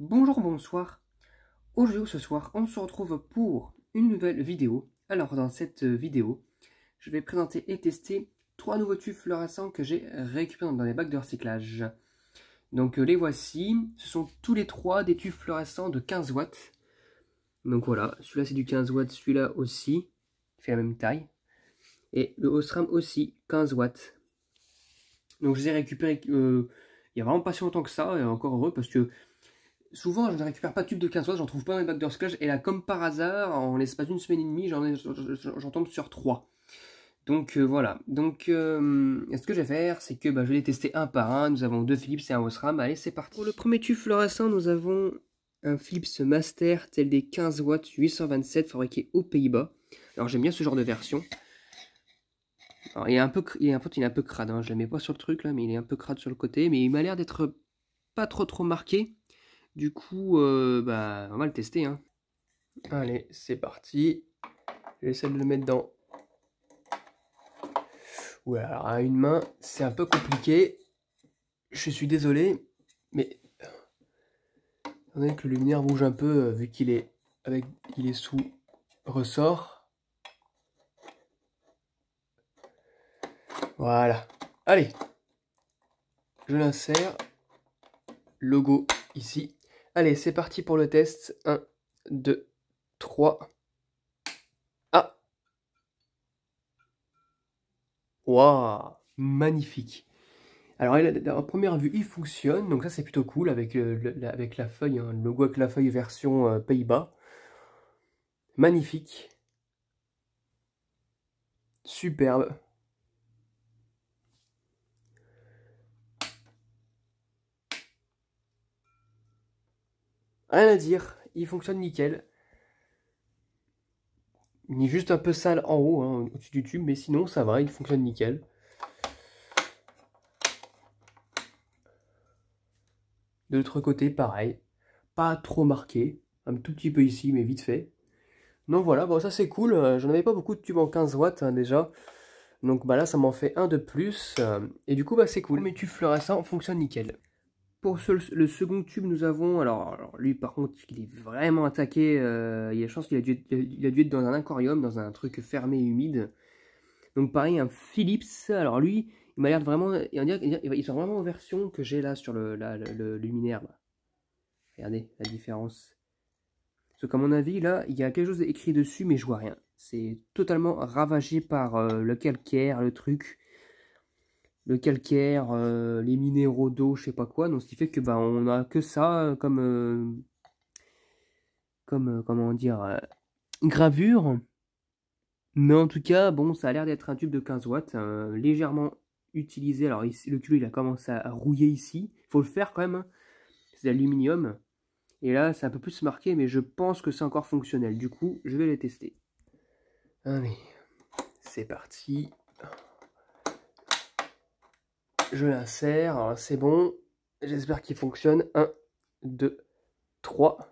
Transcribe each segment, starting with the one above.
Bonjour, bonsoir. aujourd'hui ou ce soir, on se retrouve pour une nouvelle vidéo. Alors dans cette vidéo, je vais présenter et tester trois nouveaux tufs fluorescents que j'ai récupérés dans les bacs de recyclage. Donc euh, les voici, ce sont tous les trois des tufs fluorescents de 15 watts. Donc voilà, celui-là c'est du 15 watts, celui-là aussi, il fait la même taille. Et le Osram aussi, 15 watts. Donc je les ai récupérés euh, il n'y a vraiment pas si longtemps que ça, et encore heureux parce que souvent je ne récupère pas de tubes de 15 watts, j'en trouve pas dans les bacs et là comme par hasard, en l'espace d'une semaine et demie, j'en tombe sur 3. Donc euh, voilà, donc euh, ce que je vais faire, c'est que bah, je vais les tester un par un, nous avons deux Philips et un Osram, allez c'est parti Pour le premier tube fluorescent, nous avons un Philips Master tel des 15 watts 827 fabriqué aux Pays-Bas. Alors j'aime bien ce genre de version. il est un peu, il un peu, un peu crade, hein. je ne le mets pas sur le truc là, mais il est un peu crade sur le côté, mais il m'a l'air d'être pas trop trop marqué. Du coup, euh, bah, on va le tester. Hein. Allez, c'est parti. J'essaie de le mettre dans. Ouais, alors à une main, c'est un peu compliqué. Je suis désolé, mais Attendez que le lumière bouge un peu euh, vu qu'il est avec il est sous ressort. Voilà. Allez. Je l'insère. Logo ici. Allez, c'est parti pour le test. 1, 2, 3. Ah Waouh Magnifique alors, à première vue, il fonctionne, donc ça c'est plutôt cool avec, euh, avec la feuille, hein, le logo avec la feuille version euh, Pays-Bas. Magnifique. Superbe. Rien à dire, il fonctionne nickel. Il est juste un peu sale en haut, hein, au-dessus du tube, mais sinon ça va, il fonctionne nickel. De l'autre côté, pareil. Pas trop marqué. Un tout petit peu ici, mais vite fait. Donc voilà, bon ça c'est cool. Euh, j'en avais pas beaucoup de tubes en 15 watts hein, déjà. Donc bah là, ça m'en fait un de plus. Euh, et du coup, bah c'est cool. Mais tu fleuras ça, fonctionne nickel. Pour le second tube, nous avons, alors, lui par contre, il est vraiment attaqué, euh, il y a chance qu'il a, a, dû être dans un aquarium, dans un truc fermé et humide. Donc pareil, un Philips, alors lui, il m'a l'air vraiment, il, il, vraiment en version que j'ai là sur le, luminaire. Regardez la différence. Parce qu'à mon avis, là, il y a quelque chose écrit dessus, mais je vois rien. C'est totalement ravagé par euh, le calcaire, le truc le calcaire, euh, les minéraux d'eau, je sais pas quoi. Donc ce qui fait que bah on a que ça euh, comme euh, comme comment dire gravure. Mais en tout cas, bon, ça a l'air d'être un tube de 15 watts, légèrement utilisé. Alors ici, le culot il a commencé à rouiller ici. Il Faut le faire quand même. Hein. C'est l'aluminium Et là, c'est un peu plus marqué, mais je pense que c'est encore fonctionnel. Du coup, je vais les tester. Allez, c'est parti je l'insère, c'est bon, j'espère qu'il fonctionne, 1, 2, 3,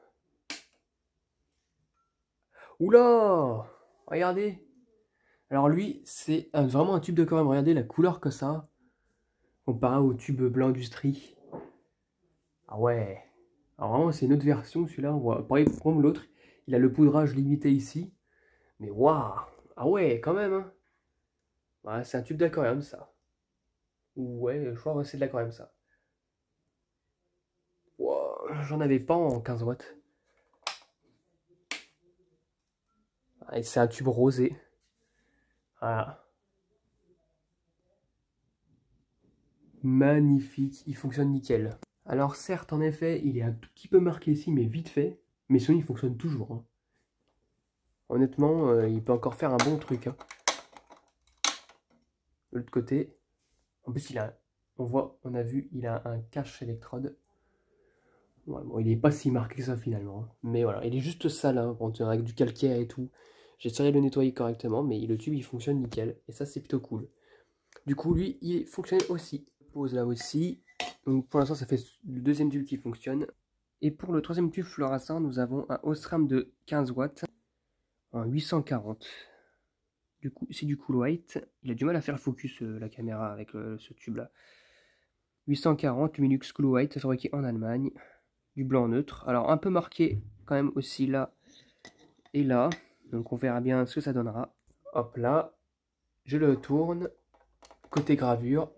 oula, regardez, alors lui, c'est vraiment un tube de Regardez la couleur que ça On Comparé au tube blanc industrie. Ah ouais. Alors vraiment, c'est une autre version, celui-là. On voit pareil comme l'autre. Il a le poudrage limité ici. Mais waouh Ah ouais, quand même hein. C'est un tube d'aquarium, ça. Ouais, je crois que c'est de la quand même ça. j'en avais pas en 15 watts. Ah, et c'est un tube rosé. Voilà. Magnifique, il fonctionne nickel. Alors certes, en effet, il est un tout petit peu marqué ici, mais vite fait. Mais sinon, il fonctionne toujours. Hein. Honnêtement, euh, il peut encore faire un bon truc. Hein. De l'autre côté. En plus, on voit, on a vu, il a un cache électrode. il n'est pas si marqué ça finalement. Hein. Mais voilà, il est juste sale, hein, avec du calcaire et tout. J'ai de le nettoyer correctement, mais le tube il fonctionne nickel. Et ça, c'est plutôt cool. Du coup, lui, il fonctionne aussi. Pose là aussi. Donc pour l'instant, ça fait le deuxième tube qui fonctionne. Et pour le troisième tube fluorescent, nous avons un Osram de 15 watts en 840. Du coup, c'est du cool white. Il a du mal à faire le focus, euh, la caméra, avec euh, ce tube-là. 840, Minux Cool White, fabriqué en Allemagne. Du blanc neutre. Alors, un peu marqué, quand même, aussi là et là. Donc, on verra bien ce que ça donnera. Hop là. Je le tourne. Côté gravure.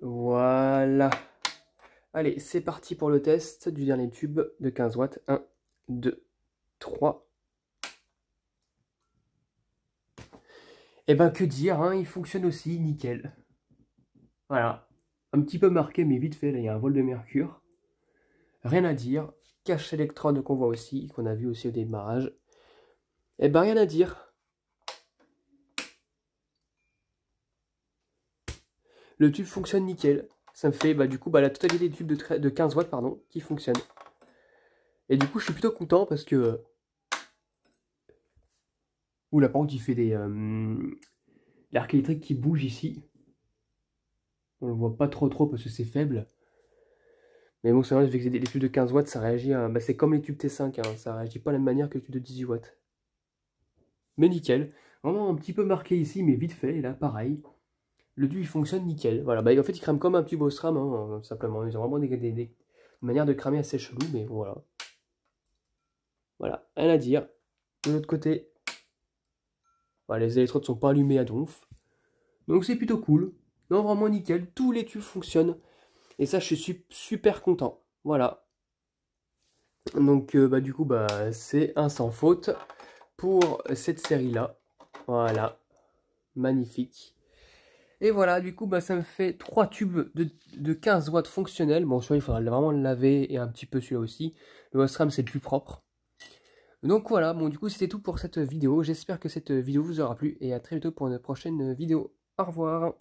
Voilà. Allez, c'est parti pour le test du dernier tube de 15 watts. 1, 2, 3, Et eh ben que dire, hein, il fonctionne aussi, nickel. Voilà, un petit peu marqué mais vite fait, là il y a un vol de mercure. Rien à dire, cache électrode qu'on voit aussi, qu'on a vu aussi au démarrage. Et eh ben rien à dire. Le tube fonctionne nickel. Ça me fait bah, du coup bah, la totalité des tubes de, de 15 watts pardon, qui fonctionnent. Et du coup je suis plutôt content parce que ou là, par contre, fait des. Euh, l'arc électrique qui bouge ici. On le voit pas trop trop parce que c'est faible. Mais bon, c'est vrai, vu que c'est des les tubes de 15 watts, ça réagit. Bah, c'est comme les tubes T5, hein, ça réagit pas de la même manière que les tubes de 18 watts. Mais nickel. Vraiment un petit peu marqué ici, mais vite fait. Et là, pareil. Le du il fonctionne nickel. Voilà, bah, en fait, il crame comme un tube bostram hein, simplement. Ils ont vraiment des, des, des manières de cramer assez chelou, mais voilà. Voilà, rien à dire. De l'autre côté, bah, les électrodes sont pas allumées à donf. Donc c'est plutôt cool. Non, vraiment nickel. Tous les tubes fonctionnent. Et ça, je suis super content. Voilà. Donc, euh, bah, du coup, bah, c'est un sans faute pour cette série-là. Voilà. Magnifique. Et voilà, du coup, bah, ça me fait 3 tubes de, 15 watts fonctionnels. Bon, celui il faudra vraiment le laver et un petit peu celui-là aussi. Le Wastram, c'est le plus propre. Donc voilà, bon du coup c'était tout pour cette vidéo. J'espère que cette vidéo vous aura plu et à très bientôt pour une prochaine vidéo. Au revoir